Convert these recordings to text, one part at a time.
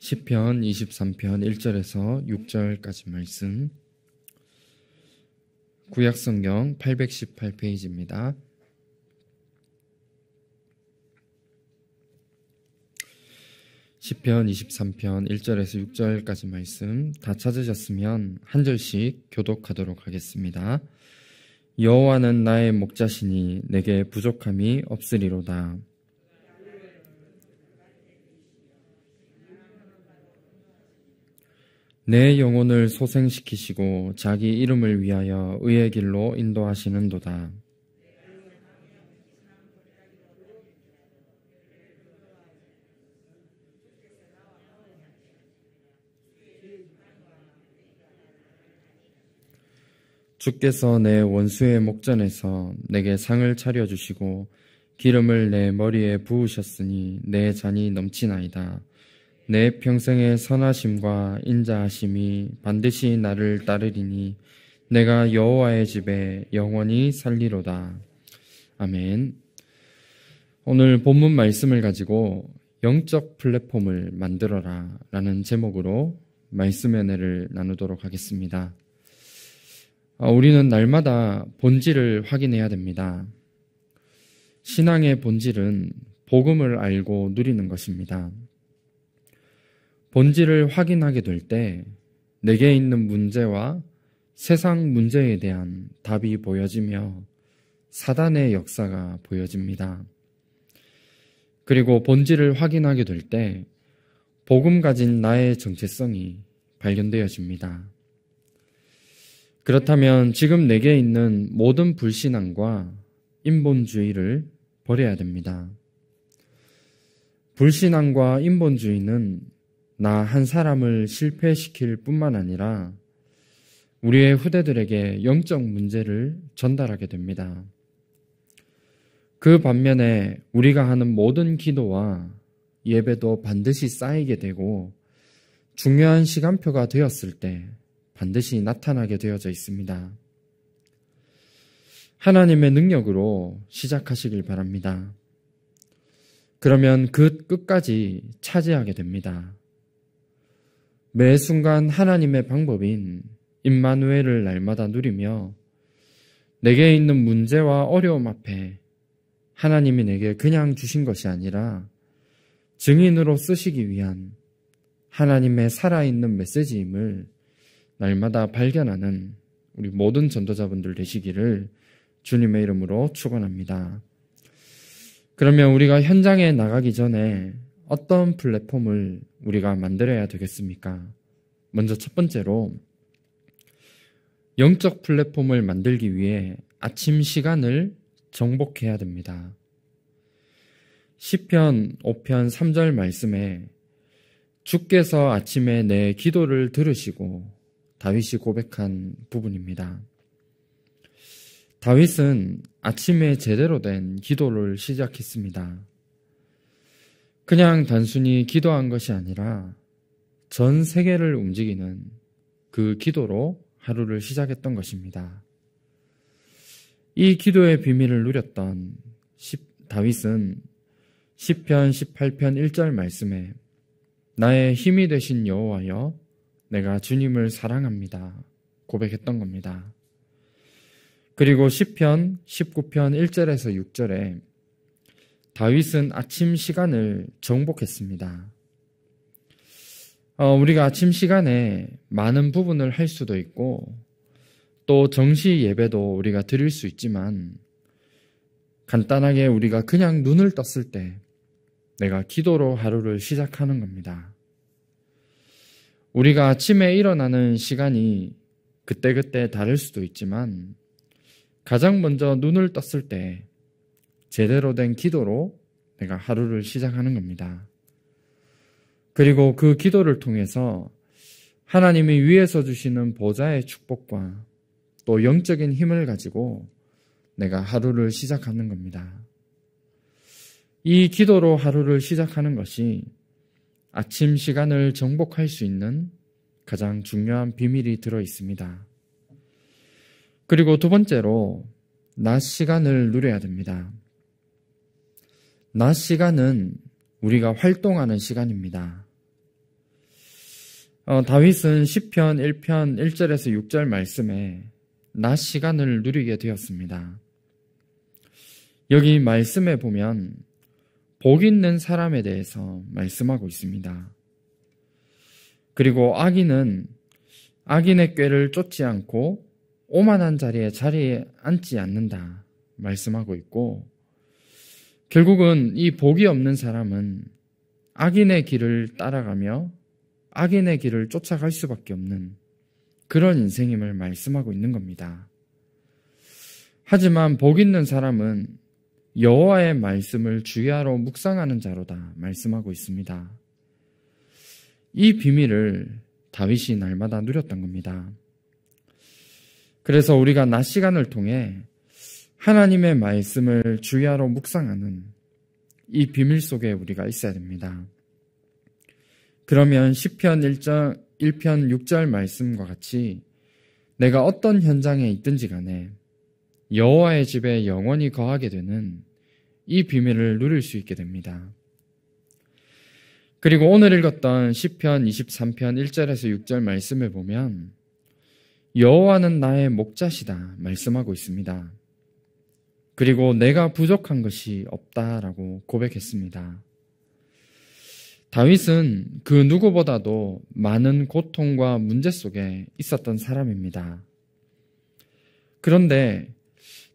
시편 23편 1절에서 6절까지 말씀 구약성경 818페이지입니다. 시편 23편 1절에서 6절까지 말씀 다 찾으셨으면 한 절씩 교독하도록 하겠습니다. 여호와는 나의 목자시니 내게 부족함이 없으리로다. 내 영혼을 소생시키시고 자기 이름을 위하여 의의 길로 인도하시는도다. 주께서 내 원수의 목전에서 내게 상을 차려주시고 기름을 내 머리에 부으셨으니 내 잔이 넘치나이다. 내 평생의 선하심과 인자하심이 반드시 나를 따르리니 내가 여호와의 집에 영원히 살리로다. 아멘. 오늘 본문 말씀을 가지고 영적 플랫폼을 만들어라 라는 제목으로 말씀의 내를 나누도록 하겠습니다. 아, 우리는 날마다 본질을 확인해야 됩니다. 신앙의 본질은 복음을 알고 누리는 것입니다. 본질을 확인하게 될 때 내게 있는 문제와 세상 문제에 대한 답이 보여지며 사단의 역사가 보여집니다. 그리고 본질을 확인하게 될 때 복음 가진 나의 정체성이 발견되어집니다. 그렇다면 지금 내게 있는 모든 불신앙과 인본주의를 버려야 됩니다. 불신앙과 인본주의는 나한 사람을 실패시킬 뿐만 아니라 우리의 후대들에게 영적 문제를 전달하게 됩니다. 그 반면에 우리가 하는 모든 기도와 예배도 반드시 쌓이게 되고 중요한 시간표가 되었을 때 반드시 나타나게 되어져 있습니다. 하나님의 능력으로 시작하시길 바랍니다. 그러면 그 끝까지 차지하게 됩니다. 매 순간 하나님의 방법인 임마누엘을 날마다 누리며 내게 있는 문제와 어려움 앞에 하나님이 내게 그냥 주신 것이 아니라 증인으로 쓰시기 위한 하나님의 살아있는 메시지임을 날마다 발견하는 우리 모든 전도자분들 되시기를 주님의 이름으로 축원합니다. 그러면 우리가 현장에 나가기 전에 어떤 플랫폼을 우리가 만들어야 되겠습니까? 먼저 첫 번째로 영적 플랫폼을 만들기 위해 아침 시간을 정복해야 됩니다. 1 0편 5편 3절 말씀에 주께서 아침에 내 기도를 들으시고 다윗이 고백한 부분입니다. 다윗은 아침에 제대로 된 기도를 시작했습니다. 그냥 단순히 기도한 것이 아니라 전 세계를 움직이는 그 기도로 하루를 시작했던 것입니다. 이 기도의 비밀을 누렸던 다윗은 10편 18편 1절 말씀에 나의 힘이 되신 여호와여 내가 주님을 사랑합니다. 고백했던 겁니다. 그리고 10편 19편 1절에서 6절에 다윗은 아침 시간을 정복했습니다. 어, 우리가 아침 시간에 많은 부분을 할 수도 있고 또 정시 예배도 우리가 드릴 수 있지만 간단하게 우리가 그냥 눈을 떴을 때 내가 기도로 하루를 시작하는 겁니다. 우리가 아침에 일어나는 시간이 그때그때 다를 수도 있지만 가장 먼저 눈을 떴을 때 제대로 된 기도로 내가 하루를 시작하는 겁니다. 그리고 그 기도를 통해서 하나님이 위에서 주시는 보좌의 축복과 또 영적인 힘을 가지고 내가 하루를 시작하는 겁니다. 이 기도로 하루를 시작하는 것이 아침 시간을 정복할 수 있는 가장 중요한 비밀이 들어 있습니다. 그리고 두 번째로 낮 시간을 누려야 됩니다. 낮 시간은 우리가 활동하는 시간입니다. 어, 다윗은 10편 1편 1절에서 6절 말씀에 낮 시간을 누리게 되었습니다. 여기 말씀에 보면 복 있는 사람에 대해서 말씀하고 있습니다. 그리고 악인은 악인의 꾀를 쫓지 않고 오만한 자리에 자리에 앉지 않는다 말씀하고 있고 결국은 이 복이 없는 사람은 악인의 길을 따라가며 악인의 길을 쫓아갈 수밖에 없는 그런 인생임을 말씀하고 있는 겁니다. 하지만 복 있는 사람은 여호와의 말씀을 주의하러 묵상하는 자로다 말씀하고 있습니다. 이 비밀을 다윗이 날마다 누렸던 겁니다. 그래서 우리가 낮 시간을 통해 하나님의 말씀을 주야로 묵상하는 이 비밀 속에 우리가 있어야 됩니다. 그러면 10편 1절 1편 6절 말씀과 같이 내가 어떤 현장에 있든지 간에 여호와의 집에 영원히 거하게 되는 이 비밀을 누릴 수 있게 됩니다. 그리고 오늘 읽었던 10편 23편 1절에서 6절 말씀을 보면 여호와는 나의 목자시다 말씀하고 있습니다. 그리고 내가 부족한 것이 없다라고 고백했습니다. 다윗은 그 누구보다도 많은 고통과 문제 속에 있었던 사람입니다. 그런데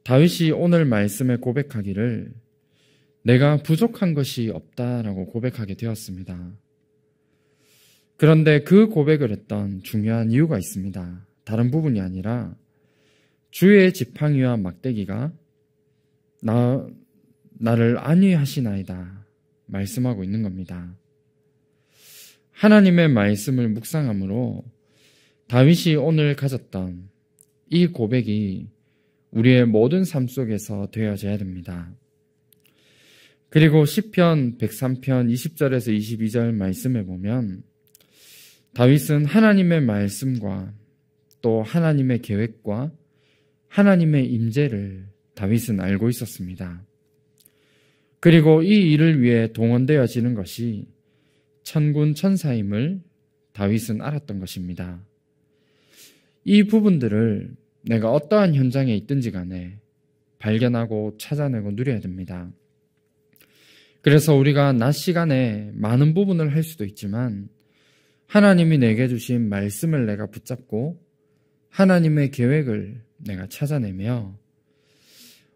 다윗이 오늘 말씀에 고백하기를 내가 부족한 것이 없다라고 고백하게 되었습니다. 그런데 그 고백을 했던 중요한 이유가 있습니다. 다른 부분이 아니라 주의 지팡이와 막대기가 나 나를 안위하시나이다 말씀하고 있는 겁니다. 하나님의 말씀을 묵상함으로 다윗이 오늘 가졌던 이 고백이 우리의 모든 삶 속에서 되어져야 됩니다. 그리고 시편 103편 20절에서 22절 말씀에 보면 다윗은 하나님의 말씀과 또 하나님의 계획과 하나님의 임재를 다윗은 알고 있었습니다. 그리고 이 일을 위해 동원되어지는 것이 천군 천사임을 다윗은 알았던 것입니다. 이 부분들을 내가 어떠한 현장에 있든지 간에 발견하고 찾아내고 누려야 됩니다. 그래서 우리가 낮 시간에 많은 부분을 할 수도 있지만 하나님이 내게 주신 말씀을 내가 붙잡고 하나님의 계획을 내가 찾아내며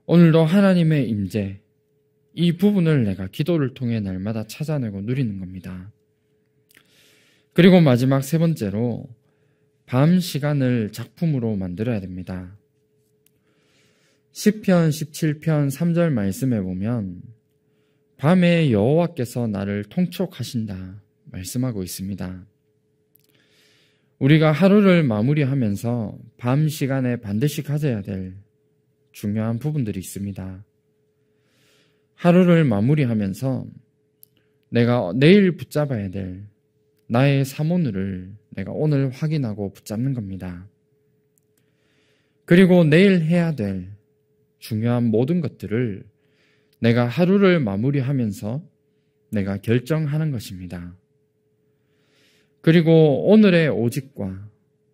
오늘도 하나님의 임재 이 부분을 내가 기도를 통해 날마다 찾아내고 누리는 겁니다. 그리고 마지막 세 번째로 밤 시간을 작품으로 만들어야 됩니다. 10편 17편 3절 말씀에 보면 밤에 여호와께서 나를 통촉하신다 말씀하고 있습니다. 우리가 하루를 마무리하면서 밤 시간에 반드시 가져야 될 중요한 부분들이 있습니다. 하루를 마무리하면서 내가 내일 붙잡아야 될 나의 사모늘을 내가 오늘 확인하고 붙잡는 겁니다. 그리고 내일 해야 될 중요한 모든 것들을 내가 하루를 마무리하면서 내가 결정하는 것입니다. 그리고 오늘의 오직과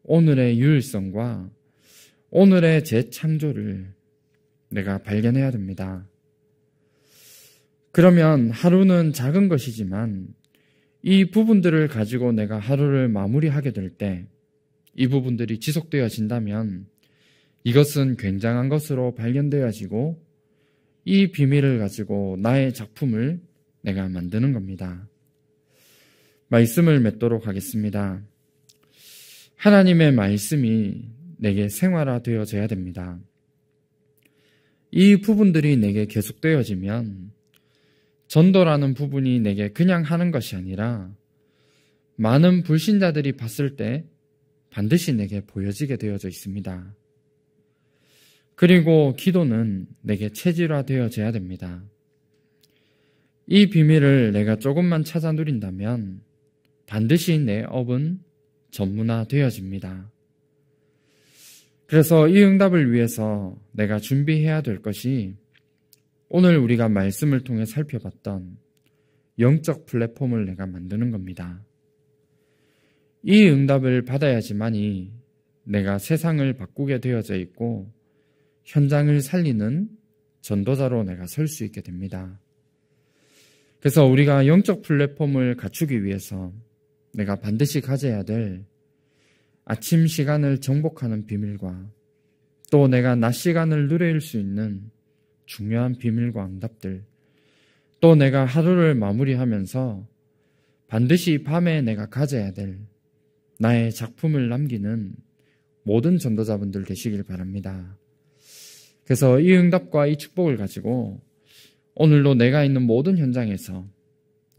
오늘의 유일성과 오늘의 재창조를 내가 발견해야 됩니다. 그러면 하루는 작은 것이지만 이 부분들을 가지고 내가 하루를 마무리하게 될 때 이 부분들이 지속되어진다면 이것은 굉장한 것으로 발견되어지고 이 비밀을 가지고 나의 작품을 내가 만드는 겁니다. 말씀을 맺도록 하겠습니다. 하나님의 말씀이 내게 생활화 되어져야 됩니다. 이 부분들이 내게 계속되어지면 전도라는 부분이 내게 그냥 하는 것이 아니라 많은 불신자들이 봤을 때 반드시 내게 보여지게 되어져 있습니다. 그리고 기도는 내게 체질화 되어져야 됩니다. 이 비밀을 내가 조금만 찾아 누린다면 반드시 내 업은 전문화 되어집니다. 그래서 이 응답을 위해서 내가 준비해야 될 것이 오늘 우리가 말씀을 통해 살펴봤던 영적 플랫폼을 내가 만드는 겁니다. 이 응답을 받아야지만이 내가 세상을 바꾸게 되어져 있고 현장을 살리는 전도자로 내가 설 수 있게 됩니다. 그래서 우리가 영적 플랫폼을 갖추기 위해서 내가 반드시 가져야 될 아침 시간을 정복하는 비밀과 또 내가 낮 시간을 누릴 수 있는 중요한 비밀과 응답들 또 내가 하루를 마무리하면서 반드시 밤에 내가 가져야 될 나의 작품을 남기는 모든 전도자분들 되시길 바랍니다. 그래서 이 응답과 이 축복을 가지고 오늘도 내가 있는 모든 현장에서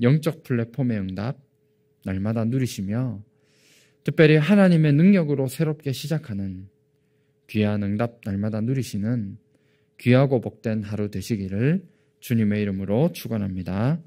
영적 플랫폼의 응답 날마다 누리시며 특별히 하나님의 능력으로 새롭게 시작하는 귀한 응답 날마다 누리시는 귀하고 복된 하루 되시기를 주님의 이름으로 축원합니다.